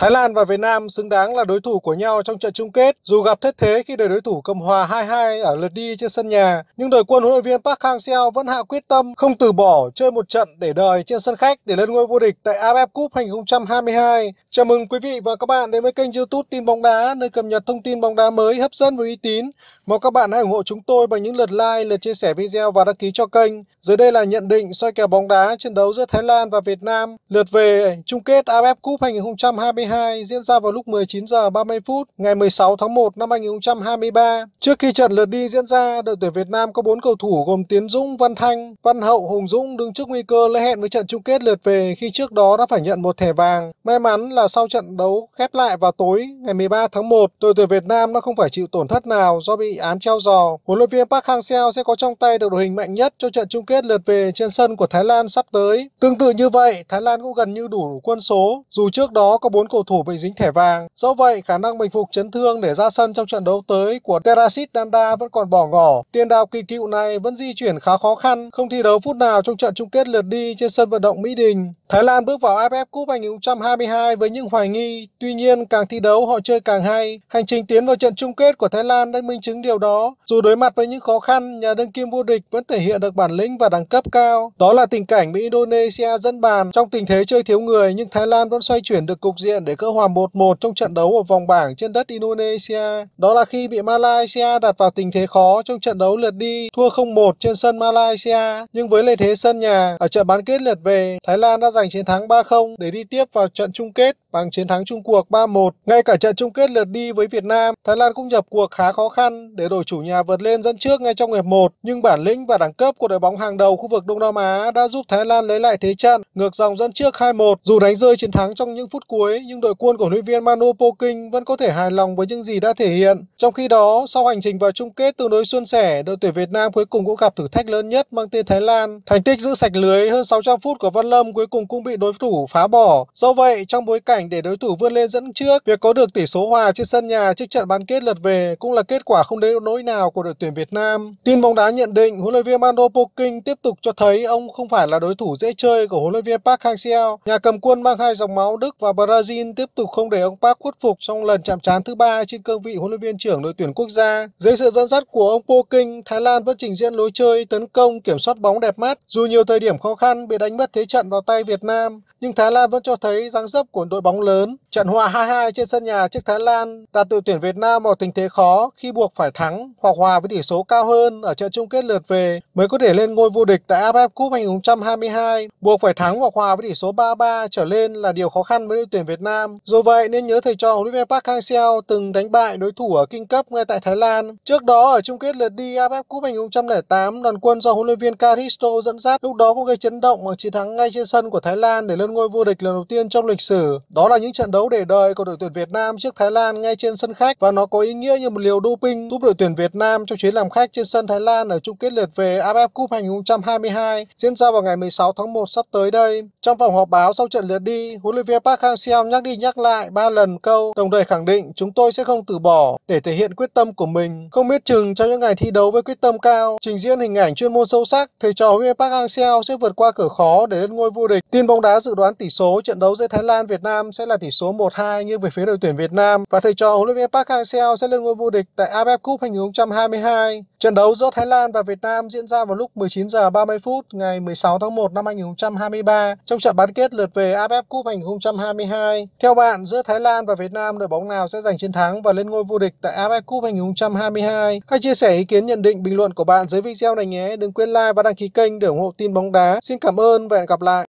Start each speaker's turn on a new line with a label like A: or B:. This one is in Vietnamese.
A: Thái Lan và Việt Nam xứng đáng là đối thủ của nhau trong trận chung kết dù gặp thất thế khi để đối thủ cầm hòa 2-2 ở lượt đi trên sân nhà. Nhưng đội quân huấn luyện viên Park Hang-seo vẫn hạ quyết tâm không từ bỏ chơi một trận để đời trên sân khách để lên ngôi vô địch tại AFF e Cup 2022. Chào mừng quý vị và các bạn đến với kênh YouTube Tin bóng đá nơi cập nhật thông tin bóng đá mới hấp dẫn và uy tín. Mong các bạn hãy ủng hộ chúng tôi bằng những lượt like, lượt chia sẻ video và đăng ký cho kênh. Dưới đây là nhận định soi kèo bóng đá trận đấu giữa Thái Lan và Việt Nam lượt về chung kết AFF e Cup 2022 2022 diễn ra vào lúc 19 giờ 30 phút ngày 16 tháng 1 năm 2023. Trước khi trận lượt đi diễn ra, đội tuyển Việt Nam có 4 cầu thủ gồm Tiến Dũng, Văn Thanh, Văn Hậu, Hùng Dũng đứng trước nguy cơ lỡ hẹn với trận chung kết lượt về khi trước đó đã phải nhận một thẻ vàng. May mắn là sau trận đấu khép lại vào tối ngày 13 tháng 1, đội tuyển Việt Nam đã không phải chịu tổn thất nào do bị án treo giò. Huấn luyện viên Park Hang-seo sẽ có trong tay được đội hình mạnh nhất cho trận chung kết lượt về trên sân của Thái Lan sắp tới. Tương tự như vậy, Thái Lan cũng gần như đủ quân số. Dù trước đó có 4 cầu cầu thủ bị dính thẻ vàng. Do vậy, khả năng bình phục chấn thương để ra sân trong trận đấu tới của Terasit Nanda vẫn còn bỏ ngỏ. Tiền đạo kỳ cựu này vẫn di chuyển khá khó khăn, không thi đấu phút nào trong trận chung kết lượt đi trên sân vận động Mỹ Đình. Thái Lan bước vào AFF Cup 2022 với những hoài nghi, tuy nhiên càng thi đấu họ chơi càng hay. Hành trình tiến vào trận chung kết của Thái Lan đã minh chứng điều đó. Dù đối mặt với những khó khăn, nhà đương kim vô địch vẫn thể hiện được bản lĩnh và đẳng cấp cao. Đó là tình cảnh bị Indonesia dẫn bàn trong tình thế chơi thiếu người nhưng Thái Lan vẫn xoay chuyển được cục diện để gỡ hòa 1-1 trong trận đấu ở vòng bảng trên đất Indonesia. Đó là khi bị Malaysia đặt vào tình thế khó trong trận đấu lượt đi, thua 0-1 trên sân Malaysia. Nhưng với lợi thế sân nhà, ở trận bán kết lượt về, Thái Lan đã giành chiến thắng 3-0 để đi tiếp vào trận chung kết bằng chiến thắng chung cuộc 3-1. Ngay cả trận chung kết lượt đi với Việt Nam, Thái Lan cũng nhập cuộc khá khó khăn để đội chủ nhà vượt lên dẫn trước ngay trong hiệp 1, nhưng bản lĩnh và đẳng cấp của đội bóng hàng đầu khu vực Đông Nam Á đã giúp Thái Lan lấy lại thế trận, ngược dòng dẫn trước 2-1. Dù đánh rơi chiến thắng trong những phút cuối, nhưng đội quân của huấn luyện viên Manu Poking vẫn có thể hài lòng với những gì đã thể hiện. Trong khi đó, sau hành trình vào chung kết tương đối suôn sẻ, đội tuyển Việt Nam cuối cùng cũng gặp thử thách lớn nhất mang tên Thái Lan. Thành tích giữ sạch lưới hơn 600 phút của Văn Lâm cuối cùng cũng bị đối thủ phá bỏ. Do vậy, trong bối cảnh để đối thủ vươn lên dẫn trước. Việc có được tỷ số hòa trên sân nhà trước trận bán kết lượt về cũng là kết quả không đến nỗi nào của đội tuyển Việt Nam. Tin bóng đá nhận định huấn luyện viên Mando Poking tiếp tục cho thấy ông không phải là đối thủ dễ chơi của huấn luyện viên Park Hang-seo. Nhà cầm quân mang hai dòng máu Đức và Brazil tiếp tục không để ông Park khuất phục trong lần chạm trán thứ ba trên cương vị huấn luyện viên trưởng đội tuyển quốc gia. Dưới sự dẫn dắt của ông Poking, Thái Lan vẫn trình diễn lối chơi tấn công kiểm soát bóng đẹp mắt. Dù nhiều thời điểm khó khăn bị đánh mất thế trận vào tay Việt Nam, nhưng Thái Lan vẫn cho thấy dáng dấp của đội bóng bóng lớn. Trận hòa 2-2 trên sân nhà trước Thái Lan đặt đội tuyển Việt Nam vào tình thế khó khi buộc phải thắng hoặc hòa với tỷ số cao hơn ở trận chung kết lượt về mới có thể lên ngôi vô địch tại AFF Cup 2022. Buộc phải thắng hoặc hòa với tỷ số 3-3 trở lên là điều khó khăn với đội tuyển Việt Nam. Dù vậy nên nhớ thầy trò huấn luyện viên Park Hang-seo từng đánh bại đối thủ ở King Cup ngay tại Thái Lan. Trước đó ở chung kết lượt đi AFF Cup 2008, đoàn quân do huấn luyện viên Caristo dẫn dắt lúc đó cũng gây chấn động bằng chiến thắng ngay trên sân của Thái Lan để lên ngôi vô địch lần đầu tiên trong lịch sử. Đó là những trận đấu để đời của đội tuyển Việt Nam trước Thái Lan ngay trên sân khách và nó có ý nghĩa như một liều doping giúp đội tuyển Việt Nam trong chuyến làm khách trên sân Thái Lan ở chung kết lượt về AFF Cup 2022 diễn ra vào ngày 16 tháng 1 sắp tới đây. Trong vòng họp báo sau trận lượt đi, huấn luyện viên Park Hang-seo nhắc đi nhắc lại ba lần câu, đồng thời khẳng định chúng tôi sẽ không từ bỏ để thể hiện quyết tâm của mình. Không biết chừng cho những ngày thi đấu với quyết tâm cao, trình diễn hình ảnh chuyên môn sâu sắc, thầy trò huấn luyện Park Hang-seo sẽ vượt qua cửa khó để lên ngôi vô địch. Tin bóng đá dự đoán tỷ số trận đấu giữa Thái Lan Việt Nam Nam sẽ là tỷ số 1-2 như về phía đội tuyển Việt Nam và thầy trò huấn luyện viên Park Hang-seo sẽ lên ngôi vô địch tại AFF Cup 2022. Trận đấu giữa Thái Lan và Việt Nam diễn ra vào lúc 19 giờ 30 phút ngày 16 tháng 1 năm 2023 trong trận bán kết lượt về AFF Cup 2022. Theo bạn, giữa Thái Lan và Việt Nam đội bóng nào sẽ giành chiến thắng và lên ngôi vô địch tại AFF Cup 2022? Hãy chia sẻ ý kiến nhận định bình luận của bạn dưới video này nhé. Đừng quên like và đăng ký kênh để ủng hộ tin bóng đá. Xin cảm ơn và hẹn gặp lại.